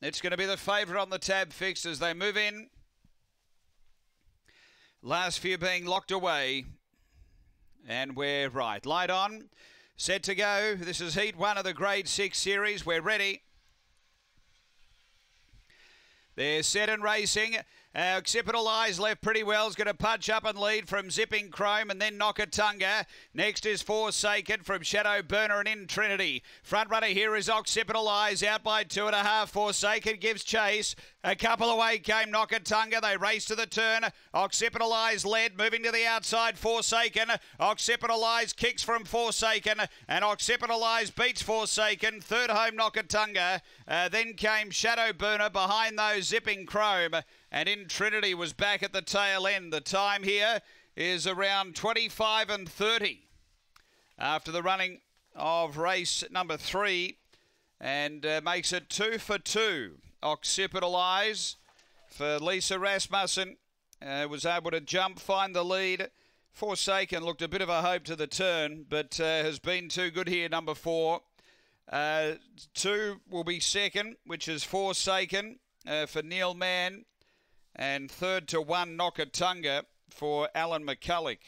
It's going to be the favourite on the tab fixed as they move in. Last few being locked away. And we're right. Light on. Set to go. This is heat one of the grade six series. We're ready. They're set and racing. Uh, Occipital Eyes left pretty well. Is going to punch up and lead from Zipping Chrome and then Nokatunga. Next is Forsaken from Shadow Burner and in Trinity. Front runner here is Occipital Eyes out by two and a half. Forsaken gives chase. A couple away came Nokatunga. They race to the turn. Occipital Eyes led, moving to the outside. Forsaken. Occipital Eyes kicks from Forsaken and Occipital Eyes beats Forsaken. Third home Nokatunga. Uh, then came Shadow Burner behind those zipping chrome and in Trinity was back at the tail end. The time here is around 25 and 30 after the running of race number three and uh, makes it two for two. Occipital Eyes for Lisa Rasmussen uh, was able to jump, find the lead. Forsaken looked a bit of a hope to the turn, but uh, has been too good here, number four. Uh, two will be second, which is Forsaken uh, for Neil Mann, and third to one Nokatunga for Alan McCulloch.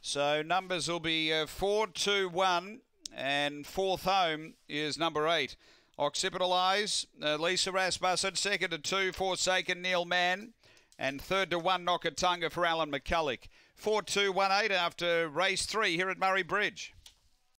So numbers will be uh, four, two, one, and fourth home is number eight. Occipital Eyes, uh, Lisa Rasmussen, second to two, Forsaken Neil Mann, and third to one Nokatunga for Alan McCulloch. 4 1 8 after race three here at Murray Bridge.